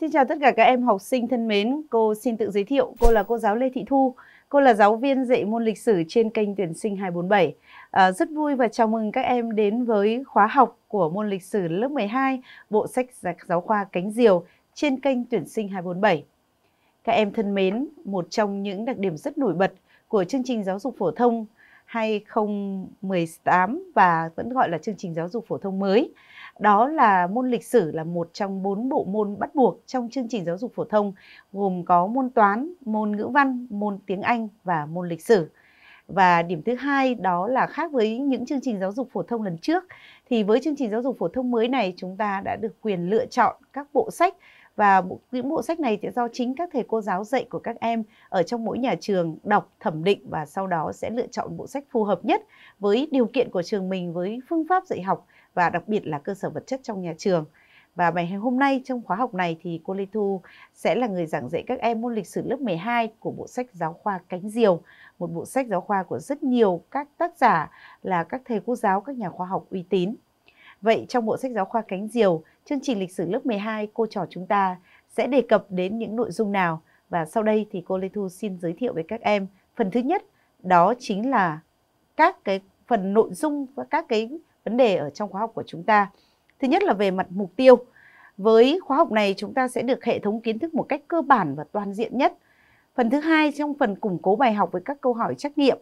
Xin chào tất cả các em học sinh thân mến, cô xin tự giới thiệu, cô là cô giáo Lê Thị Thu, cô là giáo viên dạy môn lịch sử trên kênh tuyển sinh 247. À, rất vui và chào mừng các em đến với khóa học của môn lịch sử lớp 12, bộ sách giáo khoa Cánh Diều trên kênh tuyển sinh 247. Các em thân mến, một trong những đặc điểm rất nổi bật của chương trình giáo dục phổ thông 2018 và vẫn gọi là chương trình giáo dục phổ thông mới. Đó là môn lịch sử là một trong bốn bộ môn bắt buộc trong chương trình giáo dục phổ thông, gồm có môn toán, môn ngữ văn, môn tiếng Anh và môn lịch sử. Và điểm thứ hai đó là khác với những chương trình giáo dục phổ thông lần trước thì với chương trình giáo dục phổ thông mới này chúng ta đã được quyền lựa chọn các bộ sách và những bộ sách này sẽ do chính các thầy cô giáo dạy của các em ở trong mỗi nhà trường đọc thẩm định và sau đó sẽ lựa chọn bộ sách phù hợp nhất với điều kiện của trường mình với phương pháp dạy học và đặc biệt là cơ sở vật chất trong nhà trường. Và bài hôm nay trong khóa học này thì cô Lê Thu sẽ là người giảng dạy các em môn lịch sử lớp 12 của bộ sách giáo khoa Cánh Diều, một bộ sách giáo khoa của rất nhiều các tác giả là các thầy cô giáo, các nhà khoa học uy tín. Vậy trong bộ sách giáo khoa Cánh Diều, chương trình lịch sử lớp 12 cô trò chúng ta sẽ đề cập đến những nội dung nào? Và sau đây thì cô Lê Thu xin giới thiệu với các em. Phần thứ nhất đó chính là các cái phần nội dung và các cái vấn đề ở trong khóa học của chúng ta. Thứ nhất là về mặt mục tiêu. Với khóa học này chúng ta sẽ được hệ thống kiến thức một cách cơ bản và toàn diện nhất. Phần thứ hai trong phần củng cố bài học với các câu hỏi trắc nghiệm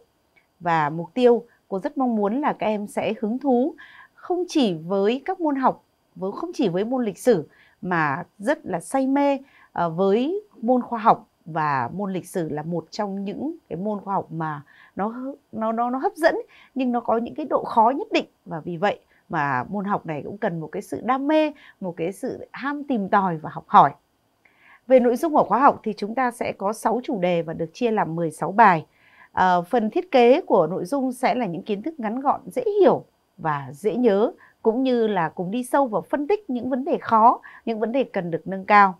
và mục tiêu, cô rất mong muốn là các em sẽ hứng thú không chỉ với các môn học với không chỉ với môn lịch sử mà rất là say mê ờ, với môn khoa học và môn lịch sử là một trong những cái môn khoa học mà nó nó nó nó hấp dẫn nhưng nó có những cái độ khó nhất định và vì vậy mà môn học này cũng cần một cái sự đam mê, một cái sự ham tìm tòi và học hỏi. Về nội dung của khóa học thì chúng ta sẽ có 6 chủ đề và được chia làm 16 bài. À, phần thiết kế của nội dung sẽ là những kiến thức ngắn gọn, dễ hiểu và dễ nhớ cũng như là cùng đi sâu vào phân tích những vấn đề khó, những vấn đề cần được nâng cao.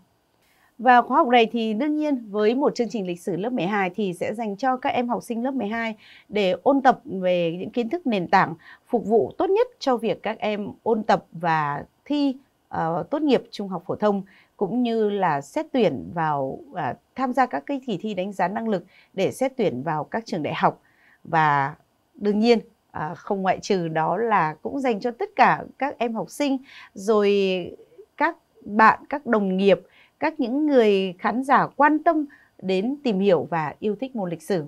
Và khóa học này thì đương nhiên với một chương trình lịch sử lớp 12 thì sẽ dành cho các em học sinh lớp 12 để ôn tập về những kiến thức nền tảng phục vụ tốt nhất cho việc các em ôn tập và thi uh, tốt nghiệp trung học phổ thông cũng như là xét tuyển vào uh, tham gia các cái kỳ thi đánh giá năng lực để xét tuyển vào các trường đại học và đương nhiên à, không ngoại trừ đó là cũng dành cho tất cả các em học sinh rồi các bạn các đồng nghiệp các những người khán giả quan tâm đến tìm hiểu và yêu thích môn lịch sử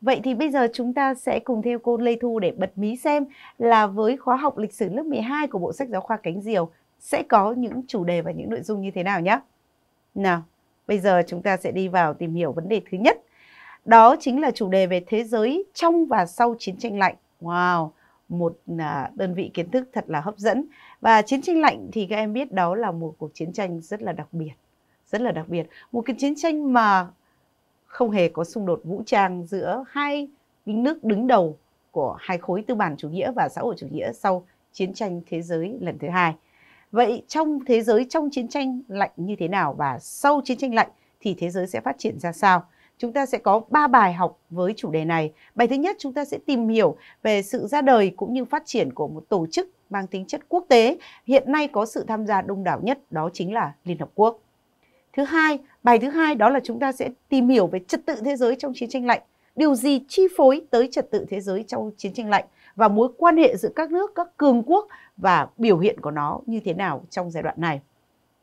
Vậy thì bây giờ chúng ta sẽ cùng theo cô Lê Thu để bật mí xem là với khóa học lịch sử lớp 12 của Bộ sách Giáo khoa Cánh Diều sẽ có những chủ đề và những nội dung như thế nào nhé. Nào, bây giờ chúng ta sẽ đi vào tìm hiểu vấn đề thứ nhất. Đó chính là chủ đề về thế giới trong và sau chiến tranh lạnh. Wow, một à, đơn vị kiến thức thật là hấp dẫn. Và chiến tranh lạnh thì các em biết đó là một cuộc chiến tranh rất là đặc biệt. Rất là đặc biệt. Một cái chiến tranh mà không hề có xung đột vũ trang giữa hai nước đứng đầu của hai khối tư bản chủ nghĩa và xã hội chủ nghĩa sau chiến tranh thế giới lần thứ hai. Vậy trong thế giới trong chiến tranh lạnh như thế nào và sau chiến tranh lạnh thì thế giới sẽ phát triển ra sao? chúng ta sẽ có 3 bài học với chủ đề này. Bài thứ nhất chúng ta sẽ tìm hiểu về sự ra đời cũng như phát triển của một tổ chức mang tính chất quốc tế hiện nay có sự tham gia đông đảo nhất đó chính là Liên Hợp Quốc. Thứ hai, bài thứ hai đó là chúng ta sẽ tìm hiểu về trật tự thế giới trong chiến tranh lạnh. Điều gì chi phối tới trật tự thế giới trong chiến tranh lạnh và mối quan hệ giữa các nước, các cường quốc và biểu hiện của nó như thế nào trong giai đoạn này.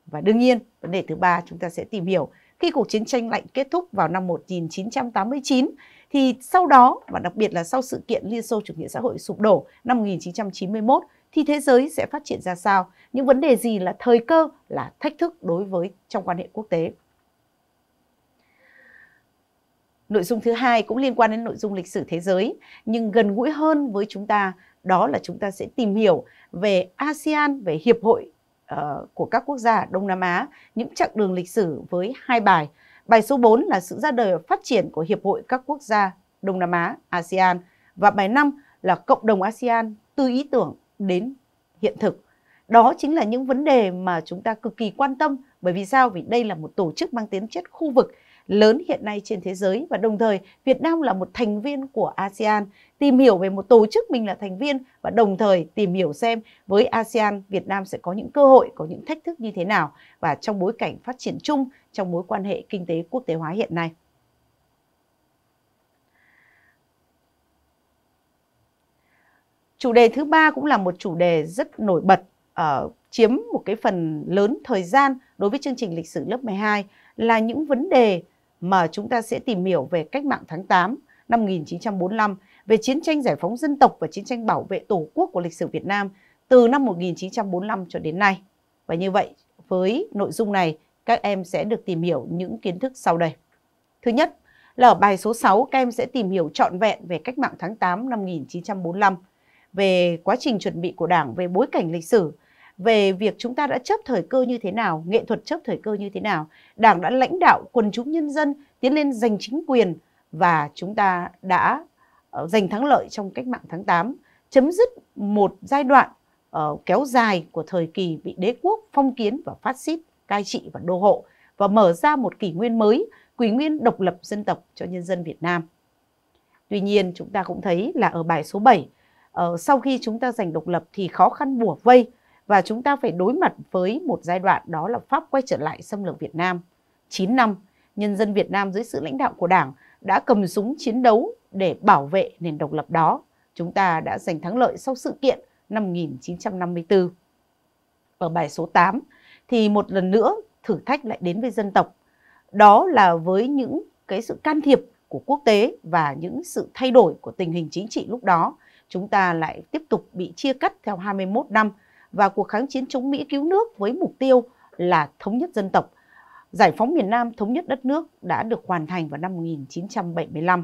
Và đương nhiên, vấn đề thứ ba chúng ta sẽ tìm hiểu khi cuộc chiến tranh lạnh kết thúc vào năm 1989, thì sau đó và đặc biệt là sau sự kiện Liên Xô chủ nghĩa xã hội sụp đổ năm 1991 thì thế giới sẽ phát triển ra sao? Những vấn đề gì là thời cơ, là thách thức đối với trong quan hệ quốc tế? Nội dung thứ hai cũng liên quan đến nội dung lịch sử thế giới nhưng gần gũi hơn với chúng ta, đó là chúng ta sẽ tìm hiểu về ASEAN, về Hiệp hội uh, của các quốc gia Đông Nam Á, những chặng đường lịch sử với hai bài. Bài số 4 là sự ra đời và phát triển của Hiệp hội các quốc gia Đông Nam Á, ASEAN. Và bài 5 là cộng đồng ASEAN từ ý tưởng đến hiện thực. Đó chính là những vấn đề mà chúng ta cực kỳ quan tâm bởi vì sao? Vì đây là một tổ chức mang tính chất khu vực lớn hiện nay trên thế giới và đồng thời Việt Nam là một thành viên của ASEAN, tìm hiểu về một tổ chức mình là thành viên và đồng thời tìm hiểu xem với ASEAN Việt Nam sẽ có những cơ hội, có những thách thức như thế nào và trong bối cảnh phát triển chung trong mối quan hệ kinh tế quốc tế hóa hiện nay. Chủ đề thứ ba cũng là một chủ đề rất nổi bật uh, chiếm một cái phần lớn thời gian đối với chương trình lịch sử lớp 12 là những vấn đề mà chúng ta sẽ tìm hiểu về cách mạng tháng 8 năm 1945, về chiến tranh giải phóng dân tộc và chiến tranh bảo vệ Tổ quốc của lịch sử Việt Nam từ năm 1945 cho đến nay. Và như vậy, với nội dung này, các em sẽ được tìm hiểu những kiến thức sau đây. Thứ nhất là ở bài số 6, các em sẽ tìm hiểu trọn vẹn về cách mạng tháng 8 năm 1945, về quá trình chuẩn bị của Đảng, về bối cảnh lịch sử, về việc chúng ta đã chấp thời cơ như thế nào, nghệ thuật chấp thời cơ như thế nào. Đảng đã lãnh đạo quần chúng nhân dân tiến lên giành chính quyền và chúng ta đã ờ, giành thắng lợi trong cách mạng tháng 8, chấm dứt một giai đoạn ờ, kéo dài của thời kỳ bị đế quốc phong kiến và phát xít cai trị và đô hộ và mở ra một kỷ nguyên mới, kỷ nguyên độc lập dân tộc cho nhân dân Việt Nam. Tuy nhiên, chúng ta cũng thấy là ở bài số 7, ờ, sau khi chúng ta giành độc lập thì khó khăn bủa vây và chúng ta phải đối mặt với một giai đoạn đó là Pháp quay trở lại xâm lược Việt Nam. 9 năm, nhân dân Việt Nam dưới sự lãnh đạo của Đảng đã cầm súng chiến đấu để bảo vệ nền độc lập đó. Chúng ta đã giành thắng lợi sau sự kiện năm 1954. Ở bài số 8 thì một lần nữa thử thách lại đến với dân tộc. Đó là với những cái sự can thiệp của quốc tế và những sự thay đổi của tình hình chính trị lúc đó, chúng ta lại tiếp tục bị chia cắt theo 21 năm và cuộc kháng chiến chống Mỹ cứu nước với mục tiêu là thống nhất dân tộc. Giải phóng miền Nam thống nhất đất nước đã được hoàn thành vào năm 1975.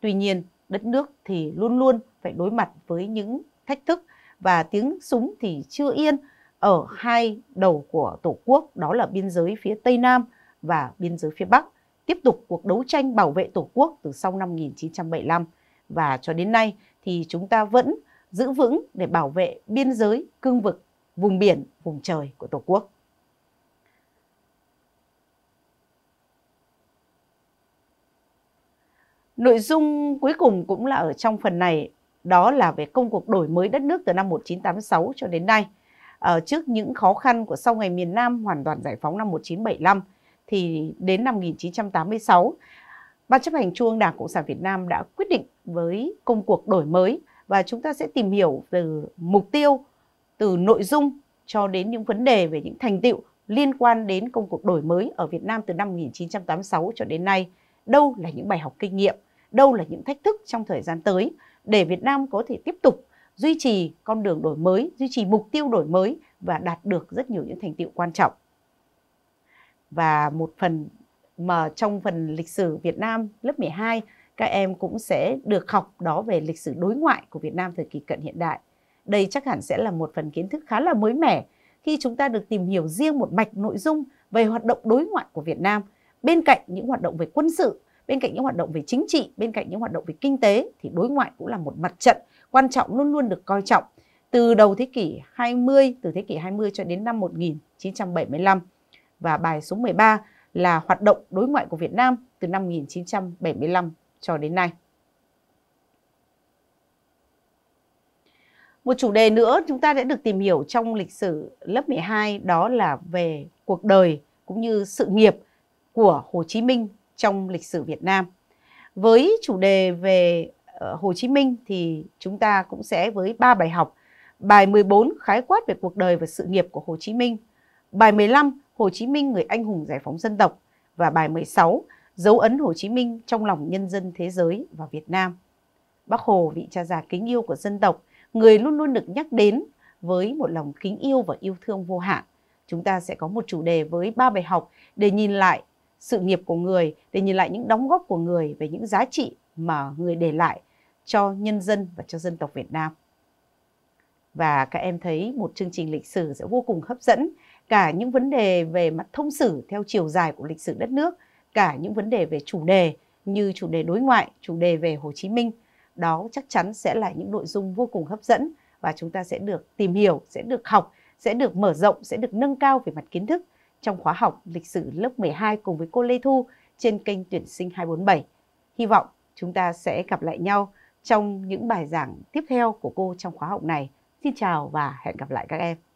Tuy nhiên, đất nước thì luôn luôn phải đối mặt với những thách thức và tiếng súng thì chưa yên ở hai đầu của Tổ quốc đó là biên giới phía Tây Nam và biên giới phía Bắc tiếp tục cuộc đấu tranh bảo vệ Tổ quốc từ sau năm 1975 và cho đến nay thì chúng ta vẫn giữ vững để bảo vệ biên giới, cương vực, vùng biển, vùng trời của Tổ quốc. Nội dung cuối cùng cũng là ở trong phần này, đó là về công cuộc đổi mới đất nước từ năm 1986 cho đến nay. Ở ờ, trước những khó khăn của sau ngày miền Nam hoàn toàn giải phóng năm 1975 thì đến năm 1986, Ban chấp hành Trung ương Đảng Cộng sản Việt Nam đã quyết định với công cuộc đổi mới và chúng ta sẽ tìm hiểu từ mục tiêu, từ nội dung cho đến những vấn đề về những thành tựu liên quan đến công cuộc đổi mới ở Việt Nam từ năm 1986 cho đến nay. Đâu là những bài học kinh nghiệm, đâu là những thách thức trong thời gian tới để Việt Nam có thể tiếp tục duy trì con đường đổi mới, duy trì mục tiêu đổi mới và đạt được rất nhiều những thành tựu quan trọng. Và một phần mà trong phần lịch sử Việt Nam lớp 12 các em cũng sẽ được học đó về lịch sử đối ngoại của Việt Nam thời kỳ cận hiện đại. Đây chắc hẳn sẽ là một phần kiến thức khá là mới mẻ khi chúng ta được tìm hiểu riêng một mạch nội dung về hoạt động đối ngoại của Việt Nam bên cạnh những hoạt động về quân sự, bên cạnh những hoạt động về chính trị, bên cạnh những hoạt động về kinh tế thì đối ngoại cũng là một mặt trận quan trọng luôn luôn được coi trọng từ đầu thế kỷ 20, từ thế kỷ 20 cho đến năm 1975 và bài số 13 là hoạt động đối ngoại của Việt Nam từ năm 1975 cho đến nay. Một chủ đề nữa chúng ta đã được tìm hiểu trong lịch sử lớp 12 đó là về cuộc đời cũng như sự nghiệp của Hồ Chí Minh trong lịch sử Việt Nam. Với chủ đề về ờ, Hồ Chí Minh thì chúng ta cũng sẽ với 3 bài học. Bài 14 khái quát về cuộc đời và sự nghiệp của Hồ Chí Minh. Bài 15 Hồ Chí Minh người anh hùng giải phóng dân tộc và bài 16 dấu ấn Hồ Chí Minh trong lòng nhân dân thế giới và Việt Nam. Bác Hồ, vị cha già kính yêu của dân tộc, người luôn luôn được nhắc đến với một lòng kính yêu và yêu thương vô hạn. Chúng ta sẽ có một chủ đề với ba bài học để nhìn lại sự nghiệp của người, để nhìn lại những đóng góp của người về những giá trị mà người để lại cho nhân dân và cho dân tộc Việt Nam. Và các em thấy một chương trình lịch sử sẽ vô cùng hấp dẫn, cả những vấn đề về mặt thông sử theo chiều dài của lịch sử đất nước cả những vấn đề về chủ đề như chủ đề đối ngoại, chủ đề về Hồ Chí Minh. Đó chắc chắn sẽ là những nội dung vô cùng hấp dẫn và chúng ta sẽ được tìm hiểu, sẽ được học, sẽ được mở rộng, sẽ được nâng cao về mặt kiến thức trong khóa học lịch sử lớp 12 cùng với cô Lê Thu trên kênh tuyển sinh 247. Hy vọng chúng ta sẽ gặp lại nhau trong những bài giảng tiếp theo của cô trong khóa học này. Xin chào và hẹn gặp lại các em.